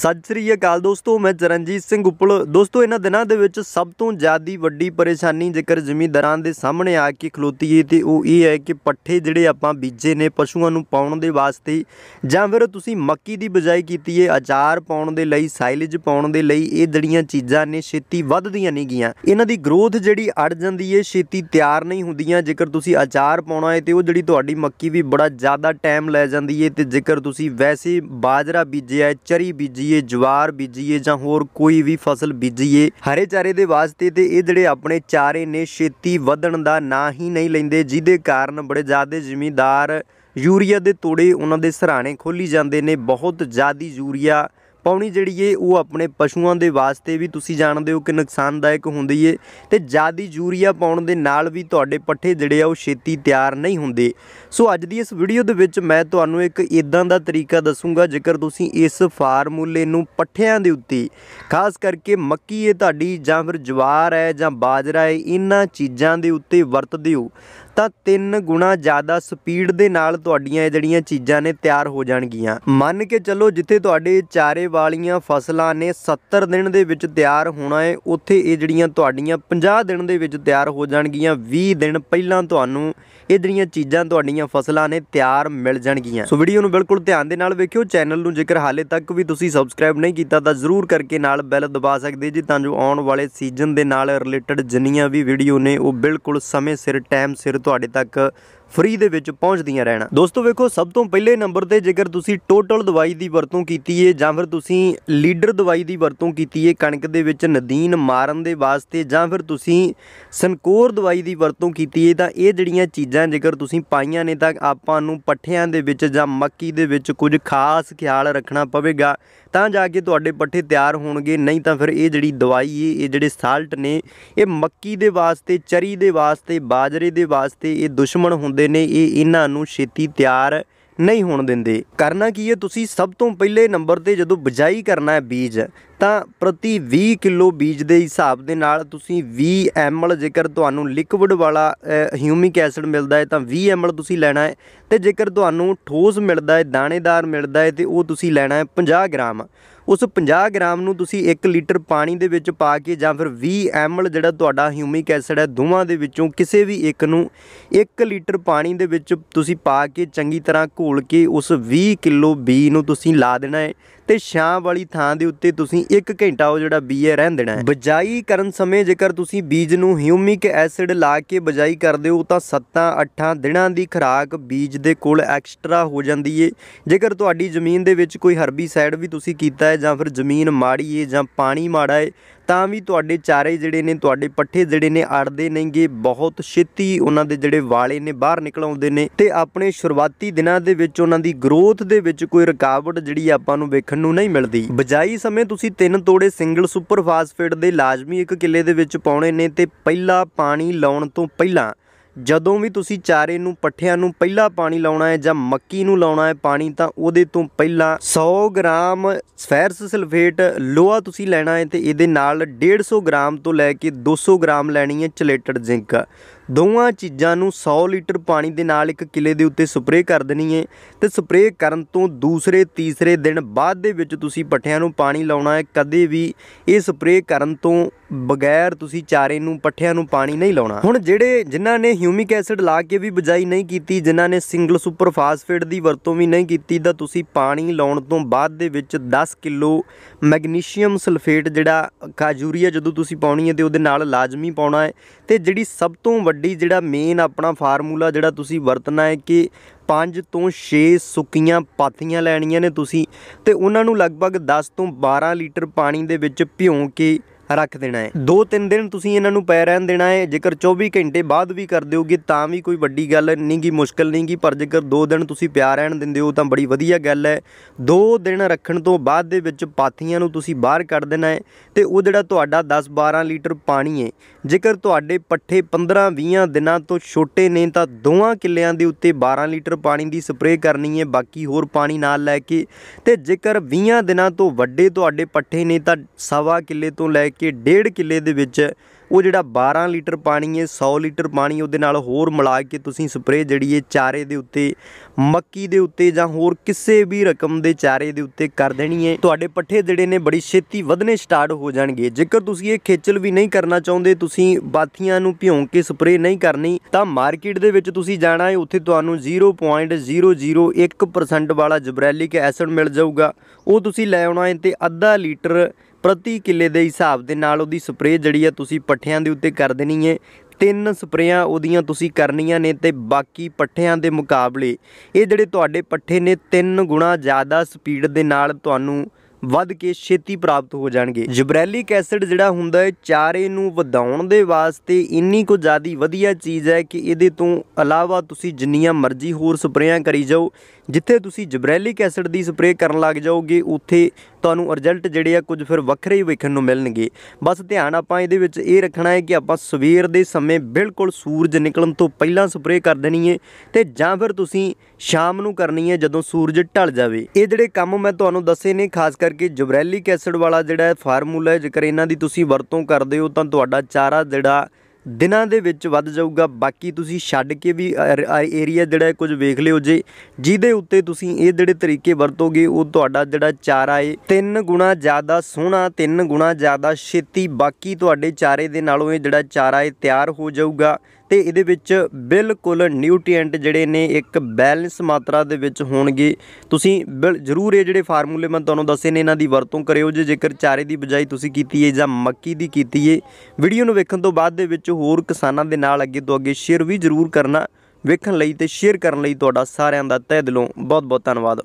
ਸਤਿ ਸ੍ਰੀ ਅਕਾਲ ਦੋਸਤੋ ਮੈਂ ਜਰਨਜੀਤ ਸਿੰਘ ਉਪਲ ਦੋਸਤੋ ਇਹਨਾਂ ਦਿਨਾਂ ਦੇ ਵਿੱਚ ਸਭ ਤੋਂ ਜ਼ਿਆਦੀ ਵੱਡੀ ਪਰੇਸ਼ਾਨੀ ਜੇਕਰ ਜ਼ਮੀਂਦਾਰਾਂ ਦੇ ਸਾਹਮਣੇ ਆ ਕੇ ਖਲੋਤੀ ਹੈ ਤੇ ਉਹ ਇਹ ਹੈ ਕਿ ਪੱਠੇ ਜਿਹੜੇ ਆਪਾਂ ਬੀਜੇ ਨੇ ਪਸ਼ੂਆਂ ਨੂੰ ਪਾਉਣ ਦੇ ਵਾਸਤੇ ਜਾਂ ਫਿਰ ਤੁਸੀਂ ਮੱਕੀ ਦੀ ਬਜਾਈ ਕੀਤੀ ਹੈ ਆਚਾਰ ਪਾਉਣ ਦੇ ਲਈ ਸਾਈਲੇਜ ਪਾਉਣ ਦੇ ਲਈ ਇਹ ਜੜੀਆਂ ਚੀਜ਼ਾਂ ਨੇ ਛੇਤੀ ਵੱਧਦੀਆਂ ਨਹੀਂ ਗਈਆਂ ਇਹਨਾਂ ਦੀ ਗਰੋਥ ਜਿਹੜੀ ਅੜ ਜਾਂਦੀ ਹੈ ਛੇਤੀ ਤਿਆਰ ਨਹੀਂ ਹੁੰਦੀਆਂ ਜੇਕਰ ਤੁਸੀਂ ਆਚਾਰ ਪਾਉਣਾ ਹੈ ਤੇ ਉਹ ਜਿਹੜੀ ਤੁਹਾਡੀ ਮੱਕੀ ਵੀ ਬੜਾ ਜ਼ਿਆਦਾ ਟਾਈਮ ਲੈ ਜਾਂਦੀ ਹੈ ਤੇ ਜੇਕਰ ਤੁਸੀਂ ਵੈਸੇ ਬਾਜਰਾ ਬੀਜਿਆ ਹੈ ਚਰੀ ਬੀਜੀ ਬੀਜੀਏ ਜਵਾਰ ਬੀਜੀਏ ਜਾਂ ਹੋਰ ਕੋਈ ਵੀ ਫਸਲ ਬੀਜੀਏ ਹਰੇ ਚਾਰੇ ਦੇ ਵਾਸਤੇ ਤੇ ਇਹ ਜਿਹੜੇ ਆਪਣੇ ਚਾਰੇ ਨੇ ਛੇਤੀ ਵਧਣ ਦਾ ਨਾਂ ਹੀ ਨਹੀਂ ਲੈਂਦੇ ਜਿਹਦੇ ਕਾਰਨ ਬੜੇ ਜ਼ਿਆਦੇ ਜ਼ਿਮੀਦਾਰ ਯੂਰੀਆ ਦੇ ਤੋੜੇ ਉਹਨਾਂ ਦੇ ਸਰਾਣੇ ਖੋਲੀ ਜਾਂਦੇ ਨੇ ਬਹੁਤ ਜ਼ਿਆਦੀ ਯੂਰੀਆ ਪੌਣੀ ਜਿਹੜੀ ਏ ਉਹ ਆਪਣੇ ਪਸ਼ੂਆਂ ਦੇ ਵਾਸਤੇ ਵੀ ਤੁਸੀਂ ਜਾਣਦੇ ਹੋ ਕਿ ਨੁਕਸਾਨਦਾਇਕ ਹੁੰਦੀ ਏ ਤੇ ਜਿਆਦੀ ਯੂਰੀਆ ਪਾਉਣ ਦੇ ਨਾਲ ਵੀ ਤੁਹਾਡੇ ਪੱਠੇ ਜਿਹੜੇ ਆ ਉਹ ਛੇਤੀ ਤਿਆਰ ਨਹੀਂ ਹੁੰਦੇ ਸੋ ਅੱਜ ਦੀ ਇਸ ਵੀਡੀਓ ਦੇ ਵਿੱਚ ਮੈਂ ਤੁਹਾਨੂੰ ਇੱਕ ਇਦਾਂ ਦਾ ਤਰੀਕਾ ਦੱਸੂਗਾ ਜੇਕਰ ਤੁਸੀਂ ਇਸ ਫਾਰਮੂਲੇ ਨੂੰ ਪੱਠਿਆਂ ਦੇ ਉੱਤੇ ਖਾਸ ਕਰਕੇ ਮੱਕੀ ਏ ਤੁਹਾਡੀ ਜਾਂ ਫਿਰ ਜਵਾਰ ਹੈ ਜਾਂ ਬਾਜਰਾ ਹੈ ਇਹਨਾਂ ਚੀਜ਼ਾਂ ਦੇ ਉੱਤੇ ਵਰਤਦੇ ਹੋ ਤਾਂ ਤਿੰਨ ਗੁਣਾ ਜ਼ਿਆਦਾ ਸਪੀਡ ਦੇ ਨਾਲ ਤੁਹਾਡੀਆਂ ਇਹ ਜਿਹੜੀਆਂ ਚੀਜ਼ਾਂ ਨੇ ਤਿਆਰ ਹੋ ਜਾਣਗੀਆਂ ਮੰਨ ਕੇ ਚੱਲੋ ਜਿੱਥੇ ਤੁਹਾਡੇ ਚਾਰੇ ਵਾਲੀਆਂ ਫਸਲਾਂ ਨੇ 70 ਦਿਨ ਦੇ ਵਿੱਚ ਤਿਆਰ ਹੋਣਾ ਹੈ ਉੱਥੇ ਇਹ ਜਿਹੜੀਆਂ ਤੁਹਾਡੀਆਂ 50 ਦਿਨ ਦੇ ਵਿੱਚ ਤਿਆਰ ਹੋ ਜਾਣਗੀਆਂ 20 ਦਿਨ ਪਹਿਲਾਂ ਤੁਹਾਨੂੰ ਇਹ ਜਿਹੜੀਆਂ ਚੀਜ਼ਾਂ ਤੁਹਾਡੀਆਂ ਫਸਲਾਂ ਨੇ ਤਿਆਰ ਮਿਲ ਜਾਣਗੀਆਂ ਸੋ ਵੀਡੀਓ ਨੂੰ ਬਿਲਕੁਲ ਧਿਆਨ ਦੇ ਨਾਲ ਵੇਖਿਓ ਚੈਨਲ ਨੂੰ ਜੇਕਰ ਹਾਲੇ ਤੱਕ ਵੀ ਤੁਸੀਂ ਸਬਸਕ੍ਰਾਈਬ ਨਹੀਂ ਕੀਤਾ ਤਾਂ ਜ਼ਰੂਰ ਕਰਕੇ ਨਾਲ ਬੈਲ ਦਬਾ ਸਕਦੇ ਜੀ ਤਾਂ ਜੋ ਆਉਣ ਵਾਲੇ ਸੀਜ਼ਨ ਦੇ ਨਾਲ ਰਿਲੇਟਡ ਜਿੰਨੀਆਂ ਵੀ ਵੀਡੀਓ ਨੇ ਉਹ ਬਿਲਕੁਲ ਸਮੇਂ ਸਿਰ ਟਾਈਮ ਸਿਰ ਤੁਹਾਡੇ ਤੱਕ ਫ੍ਰੀ ਦੇ ਵਿੱਚ ਪਹੁੰਚਦੀਆਂ ਰਹਿਣਾ ਦੋਸਤੋ ਵੇਖੋ ਸਭ ਤੋਂ ਪਹਿਲੇ ਨੰਬਰ ਤੇ ਜੇਕਰ ਤੁਸੀਂ ਟੋਟਲ ਦਵਾਈ ਦੀ ਵਰਤੋਂ ਕੀਤੀ ਏ ਜਾਂ ਫਿਰ ਤੁਸੀਂ ਲੀਡਰ ਦਵਾਈ ਦੀ ਵਰਤੋਂ ਕੀਤੀ ਏ ਕਣਕ ਦੇ ਵਿੱਚ ਨਦੀਨ ਮਾਰਨ ਦੇ ਵਾਸਤੇ ਜਾਂ ਫਿਰ ਤੁਸੀਂ ਸੰਕੋਰ ਦਵਾਈ ਦੀ ਵਰਤੋਂ ਕੀਤੀ ਏ ਤਾਂ ਇਹ ਜਿਹੜੀਆਂ ਚੀਜ਼ਾਂ ਜੇਕਰ ਤੁਸੀਂ ਪਾਈਆਂ ਨੇ ਤਾਂ ਆਪਾਂ ਨੂੰ ਪੱਠਿਆਂ ਦੇ ਵਿੱਚ ਜਾਂ ਮੱਕੀ ਦੇ ਵਿੱਚ ਕੁਝ ਖਾਸ ਖਿਆਲ ਰੱਖਣਾ ਪਵੇਗਾ ਤਾਂ ਜਾ ਕੇ ਤੁਹਾਡੇ ਪੱਠੇ ਤਿਆਰ ਹੋਣਗੇ ਨਹੀਂ ਤਾਂ ਫਿਰ ਇਹ ਜਿਹੜੀ ਦਵਾਈ ਏ ਇਹ ਜਿਹੜੇ ਸਾਲਟ ਨੇ ਇਹ ਮੱਕੀ ਦੇ ਵਾਸਤੇ ਚਰੀ ਦੇ ਵਾਸਤੇ ਬਾਜਰੇ ਦੇ ਵਾਸਤੇ ਇਹ ਦੁਸ਼ਮਣ ਹੁੰਦੇ ਹੁੰਦੇ ਨੇ ਇਹ ਇਹਨਾਂ ਨੂੰ ਛੇਤੀ ਤਿਆਰ ਨਹੀਂ ਹੋਣ ਦਿੰਦੇ ਕਰਨਾ ਕੀ ਹੈ ਤੁਸੀਂ ਸਭ ਤੋਂ ਪਹਿਲੇ ਨੰਬਰ ਤੇ ਜਦੋਂ ਬਜਾਈ ਕਰਨਾ ਹੈ ਬੀਜ ਤਾਂ ਪ੍ਰਤੀ 20 ਕਿਲੋ ਬੀਜ ਦੇ ਹਿਸਾਬ ਦੇ ਨਾਲ ਤੁਸੀਂ 20 ਐਮਲ ਜੇਕਰ ਤੁਹਾਨੂੰ ਲਿਕਵਿਡ ਵਾਲਾ ਹਿਊਮਿਕ ਐਸਿਡ ਮਿਲਦਾ ਹੈ ਤਾਂ 20 ਐਮਲ ਤੁਸੀਂ ਲੈਣਾ ਹੈ ਤੇ ਜੇਕਰ ਤੁਹਾਨੂੰ ਠੋਸ ਮਿਲਦਾ ਹੈ ਦਾਣੇਦਾਰ ਮਿਲਦਾ ਹੈ ਤੇ ਉਹ ਤੁਸੀਂ ਲੈਣਾ ਹੈ 50 ਗ੍ਰਾਮ ਉਸ 50 ਗ੍ਰਾਮ ਨੂੰ ਤੁਸੀਂ 1 ਲੀਟਰ ਪਾਣੀ ਦੇ ਵਿੱਚ ਪਾ ਕੇ ਜਾਂ ਫਿਰ 20 ਐਮਲ ਜਿਹੜਾ ਤੁਹਾਡਾ ਹਿਊਮਿਕ ਐਸਿਡ ਹੈ ਦੋਵਾਂ ਦੇ ਵਿੱਚੋਂ ਕਿਸੇ ਵੀ ਇੱਕ ਨੂੰ 1 ਲੀਟਰ ਪਾਣੀ ਦੇ ਵਿੱਚ ਤੁਸੀਂ ਪਾ ਕੇ ਚੰਗੀ ਤਰ੍ਹਾਂ ਘੋਲ ਕੇ ਉਸ 20 ਕਿਲੋ ਬੀ ਨੂੰ ਤੁਸੀਂ ਲਾ ਦੇਣਾ ਹੈ ਤੇ ਛਾਂ ਵਾਲੀ ਥਾਂ ਦੇ ਉੱਤੇ ਤੁਸੀਂ 1 ਘੰਟਾ ਉਹ ਜਿਹੜਾ ਬੀਜ ਹੈ ਰਹਿਣ ਦੇਣਾ ਹੈ ਬਜਾਈ ਕਰਨ ਸਮੇਂ ਜੇਕਰ ਤੁਸੀਂ ਬੀਜ ਨੂੰ ਹਿਊਮਿਕ ਐਸਿਡ ਲਾ ਕੇ ਬਜਾਈ ਕਰਦੇ ਹੋ ਤਾਂ 7-8 ਦਿਨਾਂ ਦੀ ਖਰਾਕ ਬੀਜ ਦੇ ਕੋਲ ਐਕਸਟਰਾ ਹੋ ਜਾਂਦੀ ਏ ਜੇਕਰ ਤੁਹਾਡੀ ਜ਼ਮੀਨ ਦੇ ਵਿੱਚ ਕੋਈ ਹਰਬੀਸਾਈਡ ਵੀ ਤੁਸੀਂ ਕੀਤਾ ਹੈ ਜਾਂ ਫਿਰ ਜ਼ਮੀਨ ਮਾੜੀ ਏ ਜਾਂ ਪਾਣੀ ਮਾੜਾ ਏ ਤਾਂ ਵੀ ਤੁਹਾਡੇ ਚਾਰੇ ਜਿਹੜੇ ਨੇ ਤੁਹਾਡੇ ਪੱਠੇ ਜਿਹੜੇ ਨੇ ਅੜਦੇ ਨਹੀਂਗੇ ਬਹੁਤ ਛੇਤੀ ਉਹਨਾਂ ਦੇ ਜਿਹੜੇ ਵਾਲੇ ਨੇ ਬਾਹਰ ਨਿਕਲ ਆਉਂਦੇ ਨੇ ਤੇ ਆਪਣੇ ਸ਼ੁਰੂਆਤੀ ਦਿਨਾਂ ਦੇ ਵਿੱਚ ਉਹਨਾਂ ਦੀ ਗਰੋਥ ਦੇ ਵਿੱਚ ਕੋਈ ਰੁਕਾਵਟ ਜਿਹੜੀ ਆਪਾਂ ਨੂੰ ਵੇਖਣ ਨੂੰ ਨਹੀਂ ਮਿਲਦੀ ਬਜਾਈ ਸਮੇਂ ਤੁਸੀਂ ਤਿੰਨ ਤੋੜੇ ਸਿੰਗਲ ਸੁਪਰ ਫਾਸਫੇਟ ਦੇ ਲਾਜ਼ਮੀ ਇੱਕ ਕਿੱਲੇ ਦੇ ਵਿੱਚ ਪਾਉਣੇ ਨੇ ਤੇ ਪਹਿਲਾ ਪਾਣੀ ਲਾਉਣ ਤੋਂ ਪਹਿਲਾਂ ਜਦੋਂ ਵੀ ਤੁਸੀਂ ਚਾਰੇ ਨੂੰ ਪੱਠਿਆਂ ਨੂੰ ਪਹਿਲਾਂ ਪਾਣੀ ਲਾਉਣਾ ਹੈ ਜਾਂ ਮੱਕੀ ਨੂੰ ਲਾਉਣਾ ਹੈ ਪਾਣੀ ਤਾਂ ਉਹਦੇ ਤੋਂ ਪਹਿਲਾਂ 100 ਗ੍ਰਾਮ ਸਫੈਰਸ ਸਲਫੇਟ ਲੋਹਾ ਤੁਸੀਂ ਲੈਣਾ ਹੈ ਤੇ ਇਹਦੇ ਨਾਲ 150 ਗ੍ਰਾਮ ਤੋਂ ਲੈ ਕੇ 200 ਗ੍ਰਾਮ ਲੈਣੀ ਹੈ ਚਲੇਟਡ ਜ਼ਿੰਕ ਦੋਵਾਂ ਚੀਜ਼ਾਂ ਨੂੰ 100 ਲੀਟਰ ਪਾਣੀ ਦੇ ਨਾਲ ਇੱਕ ਕਿਲੇ ਦੇ ਉੱਤੇ ਸਪਰੇਅ ਕਰ ਦੇਣੀ ਹੈ ਤੇ ਸਪਰੇਅ ਕਰਨ ਤੋਂ ਦੂਸਰੇ ਤੀਸਰੇ ਦਿਨ ਬਾਅਦ ਦੇ ਵਿੱਚ ਤੁਸੀਂ ਪੱਠਿਆਂ ਨੂੰ ਪਾਣੀ ਲਾਉਣਾ ਹੈ ਕਦੇ ਵੀ ਇਹ ਸਪਰੇਅ ਕਰਨ ਤੋਂ ਬਗੈਰ ਤੁਸੀਂ ਚਾਰੇ ਨੂੰ ਪੱਠਿਆਂ ਨੂੰ ਪਾਣੀ ਨਹੀਂ ਲਾਉਣਾ ਹੁਣ ਜਿਹੜੇ ਜਿਨ੍ਹਾਂ ਨੇ ਹਿਊਮਿਕ ਐਸਿਡ ਲਾ ਕੇ ਵੀ ਬਜਾਈ ਨਹੀਂ ਕੀਤੀ ਜਿਨ੍ਹਾਂ ਨੇ ਸਿੰਗਲ ਸੁਪਰ ਫਾਸਫੇਟ ਦੀ ਵਰਤੋਂ ਵੀ ਨਹੀਂ ਕੀਤੀ ਤਾਂ ਤੁਸੀਂ ਪਾਣੀ ਲਾਉਣ ਤੋਂ ਬਾਅਦ ਦੇ ਵਿੱਚ 10 ਕਿਲੋ ਮੈਗਨੀਸ਼ੀਅਮ ਸਲਫੇਟ ਜਿਹੜਾ ਕਾਜੂਰੀਆ ਜਦੋਂ ਤੁਸੀਂ ਪਾਉਣੀ ਹੈ ਤੇ ਉਹਦੇ ਨਾਲ ਲਾਜ਼ਮੀ ਪਾਉਣਾ ਹੈ ਤੇ ਜਿਹੜੀ ਸਭ ਤੋਂ ਵੱਡੀ ਜਿਹੜਾ ਮੇਨ ਆਪਣਾ ਫਾਰਮੂਲਾ ਜਿਹੜਾ ਤੁਸੀਂ ਵਰਤਣਾ ਹੈ ਕਿ 5 ਤੋਂ 6 ਸੁੱਕੀਆਂ ਪਾਥੀਆਂ ਲੈਣੀਆਂ ਨੇ ਤੁਸੀਂ ਤੇ ਉਹਨਾਂ ਨੂੰ ਲਗਭਗ 10 ਤੋਂ 12 ਲੀਟਰ ਪਾਣੀ ਦੇ ਵਿੱਚ ਭਿਉਂ ਕੇ ਰੱਖ ਦੇਣਾ ਹੈ 2-3 ਦਿਨ ਤੁਸੀਂ ਇਹਨਾਂ ਨੂੰ ਪੈ ਰਹਿਣ ਦੇਣਾ ਹੈ ਜੇਕਰ 24 ਘੰਟੇ ਬਾਅਦ ਵੀ ਕਰ ਦਿਓਗੇ ਤਾਂ ਵੀ ਕੋਈ ਵੱਡੀ ਗੱਲ ਨਹੀਂਗੀ ਮੁਸ਼ਕਲ ਨਹੀਂਗੀ ਪਰ ਜੇਕਰ 2 ਦਿਨ ਤੁਸੀਂ ਪਿਆ ਰਹਿਣ ਦਿੰਦੇ ਹੋ ਤਾਂ ਬੜੀ ਵਧੀਆ ਗੱਲ ਹੈ 2 ਦਿਨ ਰੱਖਣ ਤੋਂ ਬਾਅਦ ਦੇ ਵਿੱਚ ਪਾਥੀਆਂ ਨੂੰ ਤੁਸੀਂ ਬਾਹਰ ਕੱਢ ਦੇਣਾ ਹੈ ਤੇ ਉਹ ਜਿਹੜਾ ਤੁਹਾਡਾ 10-12 ਲੀਟਰ ਪਾਣੀ ਹੈ ਜੇਕਰ ਤੁਹਾਡੇ ਪੱਠੇ 15-20 ਦਿਨਾਂ ਤੋਂ ਛੋਟੇ ਨੇ ਤਾਂ ਦੋਵਾਂ ਕਿੱਲਿਆਂ ਦੇ ਉੱਤੇ 12 ਲੀਟਰ ਪਾਣੀ ਦੀ ਸਪਰੇਅ ਕਰਨੀ ਹੈ ਬਾਕੀ ਹੋਰ ਪਾਣੀ ਨਾਲ ਲੈ ਕੇ ਤੇ ਜੇਕਰ 20 ਦਿਨਾਂ ਤੋਂ ਵੱਡੇ ਤੁਹਾਡੇ ਪੱਠੇ ਨੇ ਤਾਂ ਸਵਾ ਕਿੱਲੇ ਤੋਂ ਲੈ ਕੇ ਕੇ ਡੇਢ ਕਿੱਲੇ ਦੇ ਵਿੱਚ ਉਹ ਜਿਹੜਾ 12 ਲੀਟਰ ਪਾਣੀ ਹੈ 100 ਲੀਟਰ ਪਾਣੀ ਉਹਦੇ ਨਾਲ ਹੋਰ ਮਿਲਾ ਕੇ ਤੁਸੀਂ ਸਪਰੇਅ ਜਿਹੜੀ ਹੈ ਚਾਰੇ ਦੇ ਉੱਤੇ ਮੱਕੀ ਦੇ ਉੱਤੇ ਜਾਂ ਹੋਰ ਕਿਸੇ ਵੀ ਰਕਮ ਦੇ ਚਾਰੇ ਦੇ ਉੱਤੇ ਕਰ ਦੇਣੀ ਹੈ ਤੁਹਾਡੇ ਪੱਠੇ ਜਿਹੜੇ ਨੇ ਬੜੀ ਛੇਤੀ ਵਧਨੇ ਸਟਾਰਟ ਹੋ ਜਾਣਗੇ ਜੇਕਰ ਤੁਸੀਂ ਇਹ ਖੇਚਲ ਵੀ ਨਹੀਂ ਕਰਨਾ ਚਾਹੁੰਦੇ ਤੁਸੀਂ ਬਾਥੀਆਂ ਨੂੰ ਭਿਉਂ ਕੇ ਸਪਰੇਅ ਨਹੀਂ ਕਰਨੀ ਤਾਂ ਮਾਰਕੀਟ ਦੇ ਵਿੱਚ ਤੁਸੀਂ ਜਾਣਾ ਹੈ ਉੱਥੇ ਤੁਹਾਨੂੰ 0.001% ਵਾਲਾ ਜਬਰੈਲਿਕ ਐਸਿਡ ਮਿਲ ਜਾਊਗਾ ਉਹ ਤੁਸੀਂ ਲੈ ਆਉਣਾ ਹੈ ਤੇ ਅੱਧਾ ਲੀਟਰ ਪ੍ਰਤੀ ਕਿੱਲੇ ਦੇ ਹਿਸਾਬ ਦੇ ਨਾਲ ਉਹਦੀ ਸਪਰੇਅ ਜਿਹੜੀ ਆ ਤੁਸੀਂ ਪੱਠਿਆਂ ਦੇ ਉੱਤੇ ਕਰ ਦੇਣੀ ਹੈ ਤਿੰਨ ਸਪਰੇਆਂ ਉਹਦੀਆਂ ਤੁਸੀਂ ਕਰਨੀਆਂ ਨੇ ਤੇ ਬਾਕੀ ਪੱਠਿਆਂ ਦੇ ਮੁਕਾਬਲੇ ਇਹ ਜਿਹੜੇ ਤੁਹਾਡੇ ਪੱਠੇ ਨੇ ਤਿੰਨ ਗੁਣਾ ਜ਼ਿਆਦਾ ਸਪੀਡ ਦੇ ਨਾਲ ਤੁਹਾਨੂੰ ਵੱਧ ਕੇ ਛੇਤੀ ਪ੍ਰਾਪਤ ਹੋ ਜਾਣਗੇ ਜਿਬਰੈਲਿਕ ਐਸਿਡ ਜਿਹੜਾ ਹੁੰਦਾ ਹੈ ਚਾਰੇ ਨੂੰ ਵਧਾਉਣ ਦੇ ਵਾਸਤੇ ਇੰਨੀ ਕੋ ਜ਼ਿਆਦੀ ਵਧੀਆ ਚੀਜ਼ ਹੈ ਕਿ ਇਹਦੇ ਤੋਂ ਇਲਾਵਾ ਤੁਸੀਂ ਜਿੰਨੀਆਂ ਮਰਜ਼ੀ ਹੋਰ ਸਪਰੇਆਂ ਕਰੀ ਜਾਓ ਜਿੱਥੇ ਤੁਸੀਂ ਜਿਬਰੈਲਿਕ ਐਸਿਡ ਦੀ ਸਪਰੇ ਕਰਨ ਲੱਗ ਜਾਓਗੇ ਉੱਥੇ ਤੁਹਾਨੂੰ ਰਿਜ਼ਲਟ ਜਿਹੜੇ ਆ ਕੁਝ ਫਿਰ ਵੱਖਰੇ ਹੀ ਵੇਖਣ ਨੂੰ ਮਿਲਣਗੇ ਬਸ ਧਿਆਨ ਆਪਾਂ ਇਹਦੇ ਵਿੱਚ ਇਹ ਰੱਖਣਾ ਹੈ ਕਿ ਆਪਾਂ ਸਵੇਰ ਦੇ ਸਮੇਂ ਬਿਲਕੁਲ ਸੂਰਜ ਨਿਕਲਣ ਤੋਂ ਪਹਿਲਾਂ ਸਪਰੇ ਕਰ ਦੇਣੀ ਹੈ ਤੇ ਜਾਂ ਫਿਰ ਤੁਸੀਂ ਸ਼ਾਮ ਨੂੰ ਕਰਨੀ ਹੈ ਜਦੋਂ ਸੂਰਜ ਢਲ ਜਾਵੇ ਇਹ ਜਿਹੜੇ ਕੰਮ ਮੈਂ ਤੁਹਾਨੂੰ ਦੱਸੇ ਨੇ ਖਾਸ ਕਰ ਕਰਕੇ ਜਬਰੈਲਿਕ ਐਸਿਡ ਵਾਲਾ ਜਿਹੜਾ ਫਾਰਮੂਲਾ ਹੈ ਜੇਕਰ ਇਹਨਾਂ ਦੀ ਤੁਸੀਂ ਵਰਤੋਂ ਕਰਦੇ ਹੋ ਤਾਂ ਤੁਹਾਡਾ ਚਾਰਾ ਜਿਹੜਾ ਦਿਨਾਂ ਦੇ ਵਿੱਚ ਵੱਧ ਜਾਊਗਾ ਬਾਕੀ ਤੁਸੀਂ ਛੱਡ ਕੇ ਵੀ ਏਰੀਆ ਜਿਹੜਾ ਕੁਝ ਵੇਖ ਲਿਓ ਜੇ ਜਿਹਦੇ ਉੱਤੇ ਤੁਸੀਂ ਇਹ ਜਿਹੜੇ ਤਰੀਕੇ ਵਰਤੋਗੇ ਉਹ ਤੁਹਾਡਾ ਜਿਹੜਾ ਚਾਰਾ ਏ ਤਿੰਨ ਗੁਣਾ ਜ਼ਿਆਦਾ ਸੋਹਣਾ ਤਿੰਨ ਗੁਣਾ ਜ਼ਿਆਦਾ ਛੇਤੀ ਬਾਕੀ ਤੁਹਾਡੇ ਚਾਰੇ ਦੇ ਨਾਲੋਂ ਇਹ ਜਿਹੜਾ ਚਾਰਾ ਏ ਤਿਆਰ ਹੋ ਜਾਊਗਾ ਤੇ ਇਹਦੇ ਵਿੱਚ ਬਿਲਕੁਲ ਨਿਊਟ੍ਰੀਐਂਟ ਜਿਹੜੇ ਨੇ ਇੱਕ ਬੈਲੈਂਸ ਮਾਤਰਾ ਦੇ ਵਿੱਚ ਹੋਣਗੇ ਤੁਸੀਂ ਜ਼ਰੂਰ ਇਹ ਜਿਹੜੇ ਫਾਰਮੂਲੇ ਮੈਂ ਤੁਹਾਨੂੰ ਦੱਸੇ ਨੇ ਇਹਨਾਂ ਦੀ ਵਰਤੋਂ ਕਰਿਓ ਜੇ ਜੇਕਰ ਚਾਰੇ ਦੀ ਬਜਾਈ ਤੁਸੀਂ ਕੀਤੀ ਹੈ ਜਾਂ ਮੱਕੀ ਦੀ ਕੀਤੀ ਹੈ ਵੀਡੀਓ ਨੂੰ ਵੇਖਣ ਤੋਂ ਬਾਅਦ ਦੇ ਵਿੱਚ ਹੋਰ ਕਿਸਾਨਾਂ ਦੇ ਨਾਲ ਅੱਗੇ ਤੋਂ ਅੱਗੇ ਸ਼ੇਅਰ ਵੀ ਜ਼ਰੂਰ ਕਰਨਾ ਵੇਖਣ ਲਈ ਤੇ ਸ਼ੇਅਰ ਕਰਨ ਲਈ ਤੁਹਾਡਾ ਸਾਰਿਆਂ ਦਾ ਤਹਿ ਦਿਲੋਂ ਬਹੁਤ ਬਹੁਤ ਧੰਨਵਾਦ